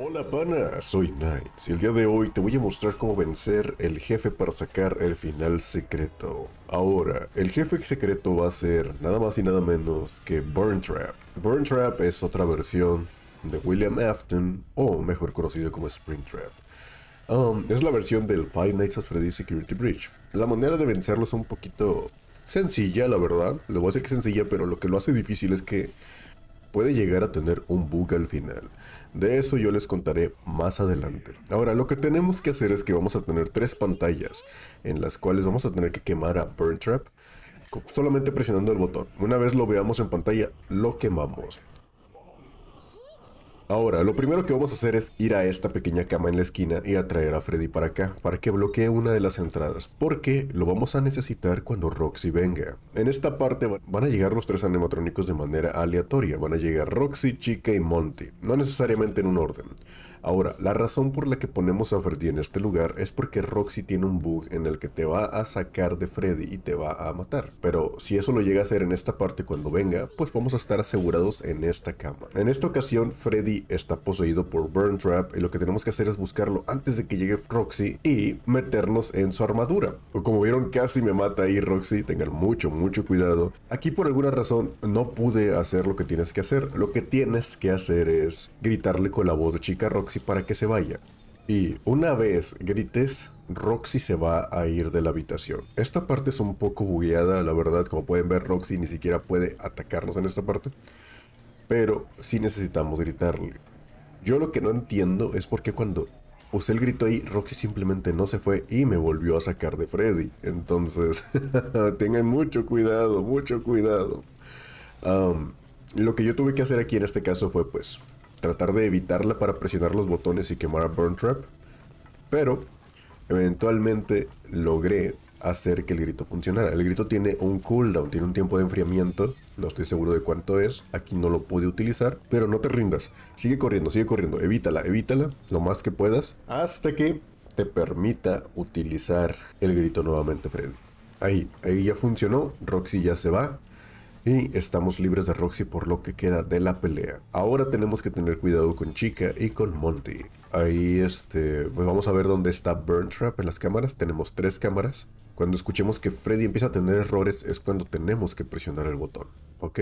Hola pana, soy Knights y el día de hoy te voy a mostrar cómo vencer el jefe para sacar el final secreto. Ahora, el jefe secreto va a ser nada más y nada menos que Burn Trap. Burn Trap es otra versión de William Afton, o mejor conocido como Springtrap. Um, es la versión del Five Nights at Freddy's Security Breach. La manera de vencerlo es un poquito sencilla, la verdad. Lo voy a decir que sencilla, pero lo que lo hace difícil es que puede llegar a tener un bug al final. De eso yo les contaré más adelante. Ahora, lo que tenemos que hacer es que vamos a tener tres pantallas en las cuales vamos a tener que quemar a Burn Trap solamente presionando el botón. Una vez lo veamos en pantalla, lo quemamos. Ahora, lo primero que vamos a hacer es ir a esta pequeña cama en la esquina y atraer a Freddy para acá, para que bloquee una de las entradas, porque lo vamos a necesitar cuando Roxy venga. En esta parte van a llegar los tres animatrónicos de manera aleatoria, van a llegar Roxy, Chica y Monty, no necesariamente en un orden. Ahora, la razón por la que ponemos a Freddy en este lugar es porque Roxy tiene un bug en el que te va a sacar de Freddy y te va a matar. Pero si eso lo llega a hacer en esta parte cuando venga, pues vamos a estar asegurados en esta cama. En esta ocasión, Freddy está poseído por Burn Trap y lo que tenemos que hacer es buscarlo antes de que llegue Roxy y meternos en su armadura. Como vieron, casi me mata ahí Roxy, tengan mucho, mucho cuidado. Aquí por alguna razón no pude hacer lo que tienes que hacer. Lo que tienes que hacer es gritarle con la voz de chica Roxy para que se vaya. Y una vez grites, Roxy se va a ir de la habitación. Esta parte es un poco bugueada, la verdad. Como pueden ver, Roxy ni siquiera puede atacarnos en esta parte. Pero sí necesitamos gritarle. Yo lo que no entiendo es por qué cuando usé el grito ahí, Roxy simplemente no se fue y me volvió a sacar de Freddy. Entonces, tengan mucho cuidado, mucho cuidado. lo que yo tuve que hacer aquí en este caso fue pues tratar de evitarla para presionar los botones y quemar a Burn Trap. Pero eventualmente logré hacer que el grito funcionara. El grito tiene un cooldown, tiene un tiempo de enfriamiento, no estoy seguro de cuánto es, aquí no lo pude utilizar, pero no te rindas, sigue corriendo, sigue corriendo, evítala, evítala lo más que puedas hasta que te permita utilizar el grito nuevamente, Freddy. Ahí, ahí ya funcionó, Roxy ya se va, y estamos libres de Roxy por lo que queda de la pelea. Ahora tenemos que tener cuidado con Chica y con Monty. Ahí este, pues vamos a ver dónde está Burn Trap en las cámaras. Tenemos tres cámaras. Cuando escuchemos que Freddy empieza a tener errores es cuando tenemos que presionar el botón, ¿ok?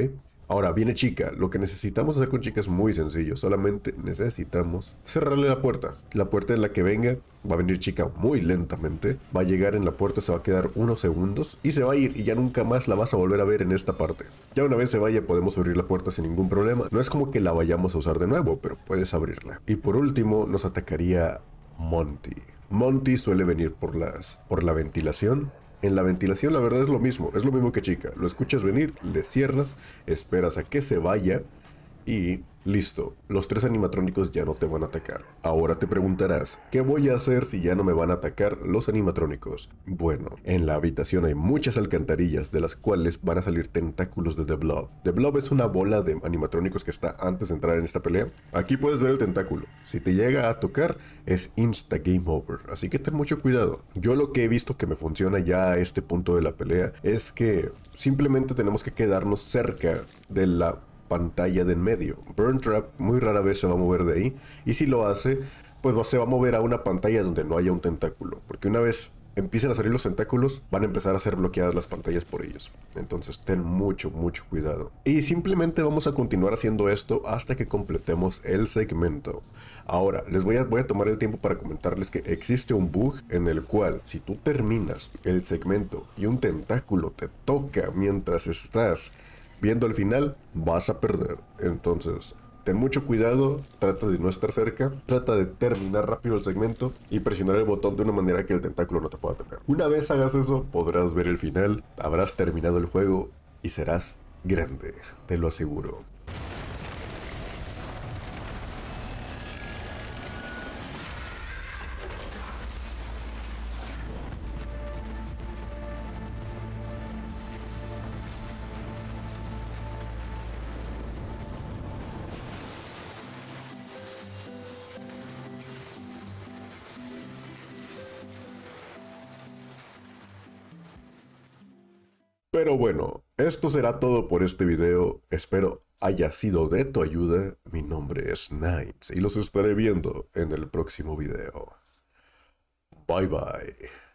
Ahora viene chica, lo que necesitamos hacer con chica es muy sencillo, solamente necesitamos cerrarle la puerta. La puerta en la que venga va a venir chica muy lentamente, va a llegar en la puerta, se va a quedar unos segundos y se va a ir y ya nunca más la vas a volver a ver en esta parte. Ya una vez se vaya podemos abrir la puerta sin ningún problema, no es como que la vayamos a usar de nuevo, pero puedes abrirla. Y por último nos atacaría Monty. Monty suele venir por, las, por la ventilación. En la ventilación la verdad es lo mismo, es lo mismo que chica. Lo escuchas venir, le cierras, esperas a que se vaya y Listo, los tres animatrónicos ya no te van a atacar. Ahora te preguntarás, ¿qué voy a hacer si ya no me van a atacar los animatrónicos? Bueno, en la habitación hay muchas alcantarillas de las cuales van a salir tentáculos de The Blob. The Blob es una bola de animatrónicos que está antes de entrar en esta pelea. Aquí puedes ver el tentáculo. Si te llega a tocar, es insta game over. Así que ten mucho cuidado. Yo lo que he visto que me funciona ya a este punto de la pelea es que simplemente tenemos que quedarnos cerca de la pantalla de en medio. Burn Trap muy rara vez se va a mover de ahí. Y si lo hace, pues se va a mover a una pantalla donde no haya un tentáculo. Porque una vez empiecen a salir los tentáculos, van a empezar a ser bloqueadas las pantallas por ellos. Entonces ten mucho, mucho cuidado. Y simplemente vamos a continuar haciendo esto hasta que completemos el segmento. Ahora, les voy a, voy a tomar el tiempo para comentarles que existe un bug en el cual si tú terminas el segmento y un tentáculo te toca mientras estás viendo el final, vas a perder. Entonces, ten mucho cuidado, trata de no estar cerca, trata de terminar rápido el segmento y presionar el botón de una manera que el tentáculo no te pueda tocar. Una vez hagas eso, podrás ver el final, habrás terminado el juego y serás grande, te lo aseguro. Pero bueno, esto será todo por este video. Espero haya sido de tu ayuda. Mi nombre es Nights y los estaré viendo en el próximo video. Bye bye.